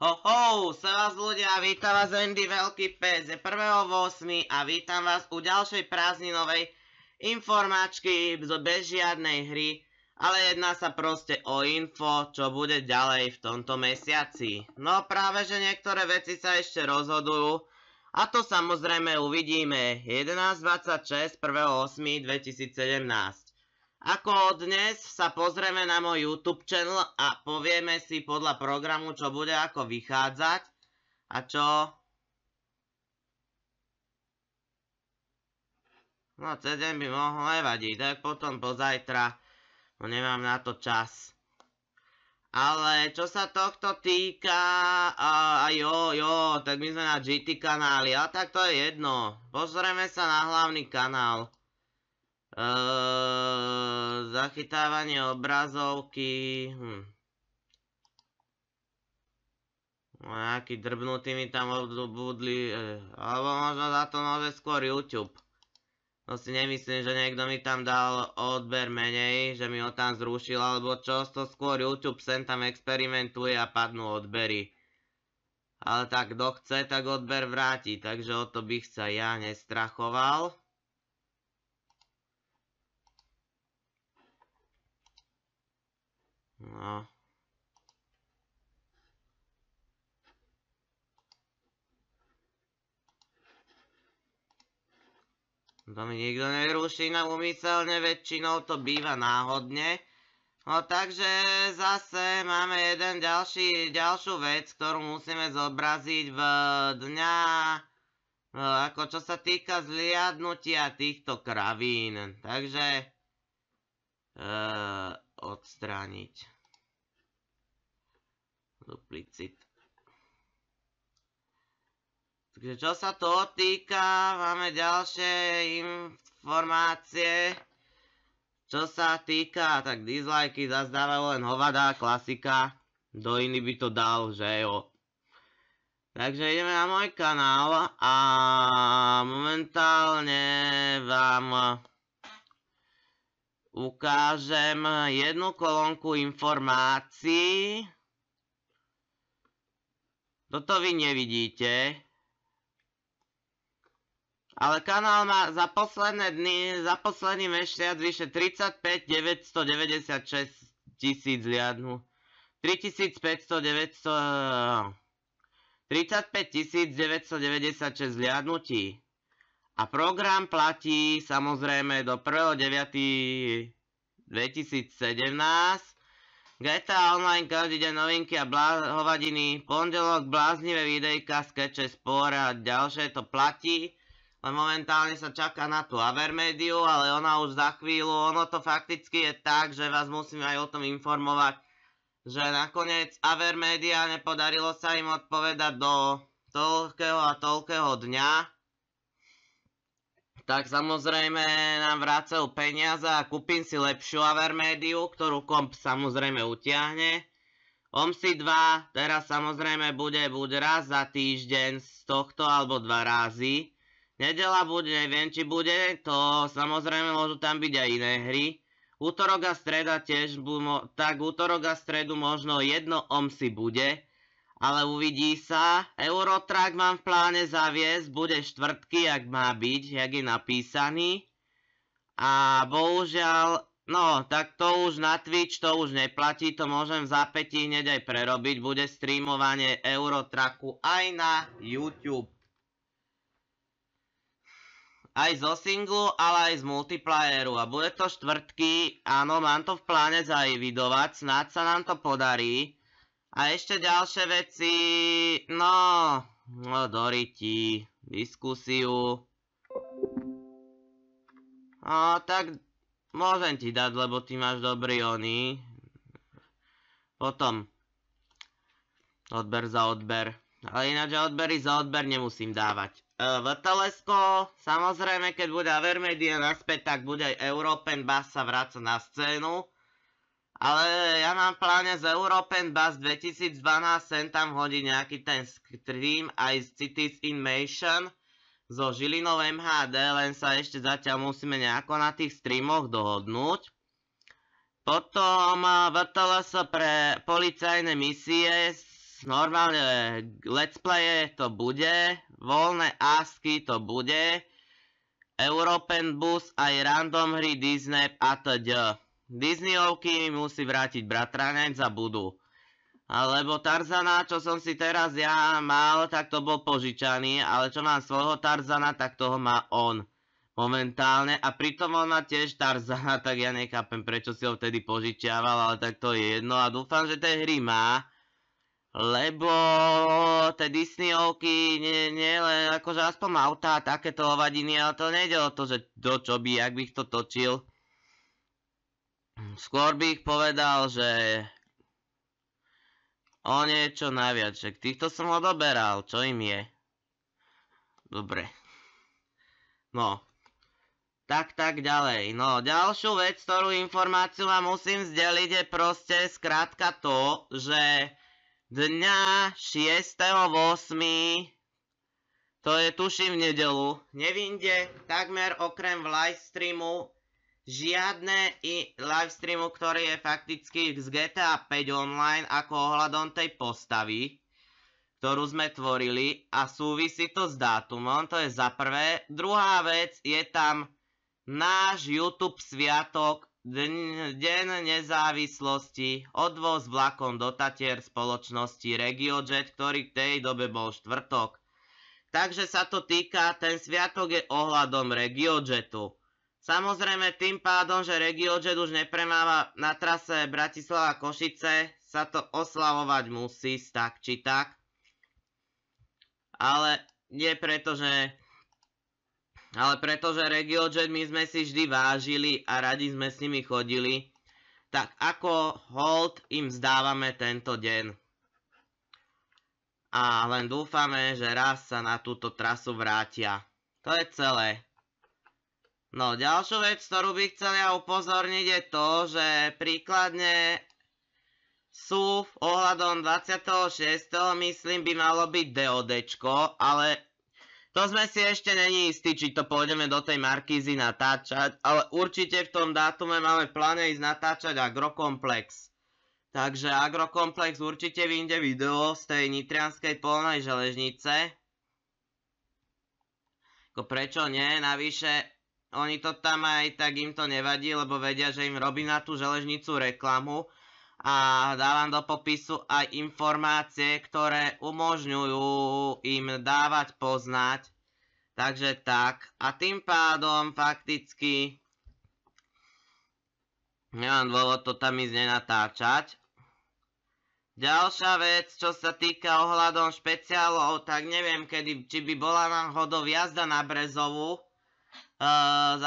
Ho, ho, sa vás ľudia, vítam vás Andy Veľký pes, je 1.8. a vítam vás u ďalšej prázdninovej informáčky bez žiadnej hry, ale jedná sa proste o info, čo bude ďalej v tomto mesiaci. No práve, že niektoré veci sa ešte rozhodujú, a to samozrejme uvidíme 11.26.1.8.2017. Ako dnes sa pozrieme na môj YouTube channel a povieme si podľa programu, čo bude ako vychádzať a čo... No, cez deň by mohol nevadiť, tak potom pozajtra, no nemám na to čas. Ale čo sa tohto týka, a, a jo, jo, tak my sme na GT kanáli, ale tak to je jedno. Pozrieme sa na hlavný kanál zachytávanie obrazovky. Hm. No, nejaký drbnutý mi tam obudli. E, alebo možno za to môže skôr YouTube. No si nemyslím, že niekto mi tam dal odber menej, že mi ho tam zrušil, alebo čo, to skôr YouTube sem tam experimentuje a padnú odbery. Ale tak kto chce, tak odber vráti, takže o to bych sa ja nestrachoval. No. To mi nikto neruší, na umyselne väčšinou to býva náhodne. No takže zase máme jeden ďalší, ďalšiu vec, ktorú musíme zobraziť v dňa, ako čo sa týka zliadnutia týchto kravín. Takže, e, odstrániť duplicit. Takže čo sa to týka, máme ďalšie informácie. Čo sa týka, tak dislajky zazdávajú len hovada, klasika. Do iný by to dal, že jo. Takže ideme na môj kanál a momentálne vám ukážem jednu kolónku informácií. Toto vy nevidíte. Ale kanál má za posledné dny, za posledný mešťac vyše 35 996 tisíc liadnú. 3500 900... 35 996 zliadnutí. A program platí samozrejme do 1.9.2017 GTA Online každý deň novinky a blá- hovadiny, pondelok bláznivé videjka, skeče, spore a ďalšie, to platí. Len momentálne sa čaká na tú Avermediu, ale ona už za chvíľu, ono to fakticky je tak, že vás musím aj o tom informovať, že nakoniec Avermedia nepodarilo sa im odpovedať do toľkého a toľkého dňa, tak samozrejme nám vrácal peniaze a kúpim si lepšiu Avermediu, ktorú komp samozrejme utiahne. OMSI 2 teraz samozrejme bude buď raz za týždeň z tohto alebo dva razy. Nedela bude, neviem či bude, to samozrejme môžu tam byť aj iné hry. Útorok a streda tiež, tak útorok a stredu možno jedno OMSI bude ale uvidí sa. Eurotrack mám v pláne zaviesť, bude štvrtky, jak má byť, jak je napísaný. A bohužiaľ, no, tak to už na Twitch, to už neplatí, to môžem v zapätí hneď aj prerobiť, bude streamovanie Eurotraku aj na YouTube. Aj zo singlu, ale aj z multiplayeru. A bude to štvrtky, áno, mám to v pláne zaividovať, snáď sa nám to podarí. A ešte ďalšie veci, no, no doriti, diskusiu. No, tak môžem ti dať, lebo ty máš dobrý oný. Potom, odber za odber. Ale ináč odbery za odber nemusím dávať. E, v Telesko, samozrejme, keď bude Avermedia naspäť, tak bude aj Europen Bass sa vráca na scénu. Ale ja mám pláne z European Bus 2012 sem tam hodí nejaký ten stream aj z Cities in Mation zo Žilinov MHD, len sa ešte zatiaľ musíme nejako na tých streamoch dohodnúť. Potom eh, sa pre policajné misie, normálne eh, let's playe to bude, voľné asky to bude, European Bus aj random hry Disney a tď. Disneyovky musí vrátiť bratranec a budú. Lebo Tarzana, čo som si teraz ja mal, tak to bol požičaný, ale čo mám svojho Tarzana, tak toho má on. Momentálne. A pritom on má tiež Tarzana, tak ja nechápem, prečo si ho vtedy požičiaval, ale tak to je jedno. A dúfam, že tej hry má. Lebo tie Disneyovky, nie, nie len akože aspoň autá a takéto hovadiny, ale to nejde o to, že do čo by, ak bych to točil skôr ich povedal, že o niečo najviac, že týchto som odoberal, čo im je. Dobre. No. Tak, tak ďalej. No, ďalšiu vec, ktorú informáciu vám musím zdeliť, je proste skrátka to, že dňa 6.8. To je tuším v nedelu. Nevinde takmer okrem live streamu žiadne i live streamu, ktorý je fakticky z GTA 5 online ako ohľadom tej postavy, ktorú sme tvorili a súvisí to s dátumom, to je za prvé. Druhá vec je tam náš YouTube sviatok Deň nezávislosti, odvoz vlakom do Tatier spoločnosti RegioJet, ktorý v tej dobe bol štvrtok. Takže sa to týka, ten sviatok je ohľadom RegioJetu. Samozrejme tým pádom, že RegioJet už nepremáva na trase Bratislava-Košice, sa to oslavovať musí tak či tak. Ale nie preto, že... Ale pretože RegioJet my sme si vždy vážili a radi sme s nimi chodili, tak ako hold im zdávame tento deň. A len dúfame, že raz sa na túto trasu vrátia. To je celé. No, ďalšiu vec, ktorú by chcel ja upozorniť je to, že príkladne sú ohľadom 26. myslím by malo byť DODčko, ale to sme si ešte není istí, či to pôjdeme do tej markízy natáčať, ale určite v tom dátume máme v pláne ísť natáčať agrokomplex. Takže agrokomplex určite vyjde video z tej nitrianskej polnej železnice. Ako prečo nie? Navyše oni to tam aj tak im to nevadí, lebo vedia, že im robí na tú železnicu reklamu a dávam do popisu aj informácie, ktoré umožňujú im dávať poznať. Takže tak. A tým pádom fakticky nemám dôvod to tam ísť nenatáčať. Ďalšia vec, čo sa týka ohľadom špeciálov, tak neviem, kedy, či by bola náhodou jazda na Brezovu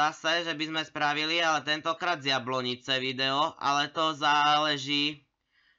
zase, že by sme spravili, ale tentokrát z Jablonice video, ale to záleží,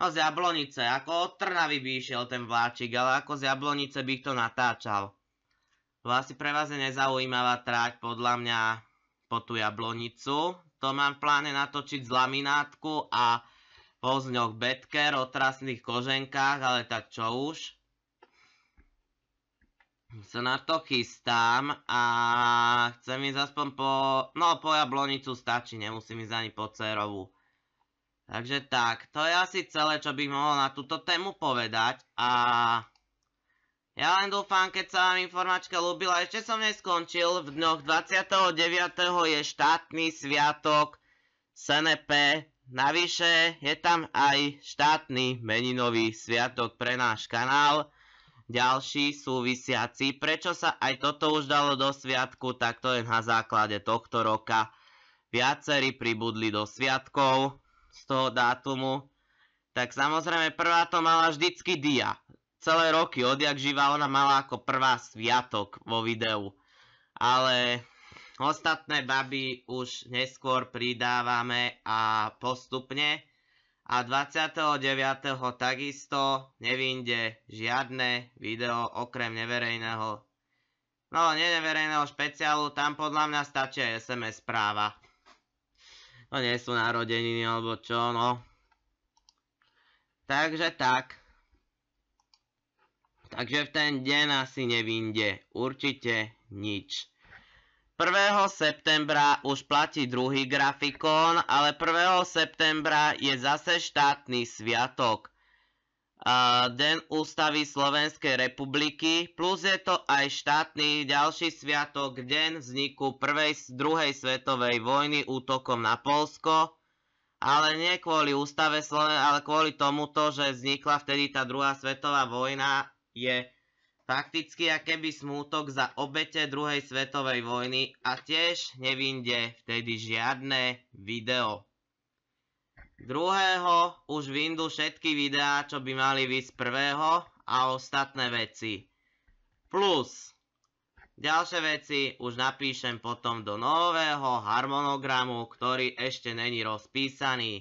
no z Jablonice, ako od Trnavy by išiel ten vláčik, ale ako z Jablonice by to natáčal. Vlastne pre vás je nezaujímavá tráť podľa mňa po tú Jablonicu, to mám v pláne natočiť z laminátku a po zňoch Betker o trasných koženkách, ale tak čo už sa na to chystám a chcem ísť aspoň po... No, po Jablonicu stačí, nemusím ísť ani po cerovú. Takže tak, to je asi celé, čo bych mohol na túto tému povedať a... Ja len dúfam, keď sa vám informačka ľúbila, ešte som neskončil, v dňoch 29. je štátny sviatok SNP, navyše je tam aj štátny meninový sviatok pre náš kanál, ďalší súvisiaci. Prečo sa aj toto už dalo do sviatku, tak to je na základe tohto roka. Viacerí pribudli do sviatkov z toho dátumu. Tak samozrejme prvá to mala vždycky dia. Celé roky odjak živa ona mala ako prvá sviatok vo videu. Ale ostatné baby už neskôr pridávame a postupne a 29. takisto nevinde žiadne video okrem neverejného. No, neneverejného špeciálu, tam podľa mňa stačí aj SMS správa. No nie sú narodeniny alebo čo, no. Takže tak. Takže v ten deň asi nevinde určite nič. 1. septembra už platí druhý grafikón, ale 1. septembra je zase štátny sviatok. A Den ústavy Slovenskej republiky, plus je to aj štátny ďalší sviatok, deň vzniku prvej, druhej svetovej vojny útokom na Polsko, ale nie kvôli ústave Slovenskej, ale kvôli tomuto, že vznikla vtedy tá druhá svetová vojna, je Fakticky akéby smútok za obete druhej svetovej vojny a tiež nevinde vtedy žiadne video. Druhého už vyndú všetky videá, čo by mali vysť prvého a ostatné veci. Plus, ďalšie veci už napíšem potom do nového harmonogramu, ktorý ešte není rozpísaný.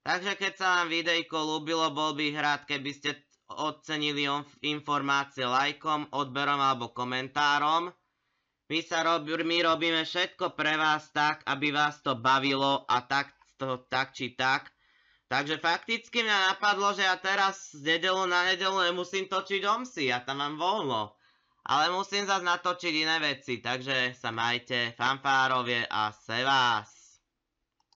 Takže keď sa vám videjko ľúbilo, bol by rád, keby ste ocenili informácie lajkom, odberom alebo komentárom. My, sa rob, my robíme všetko pre vás tak, aby vás to bavilo a tak, to, tak či tak. Takže fakticky mňa napadlo, že ja teraz z nedelu na nedelu nemusím točiť omsi, ja tam mám voľno. Ale musím zase natočiť iné veci, takže sa majte fanfárovie a se vás.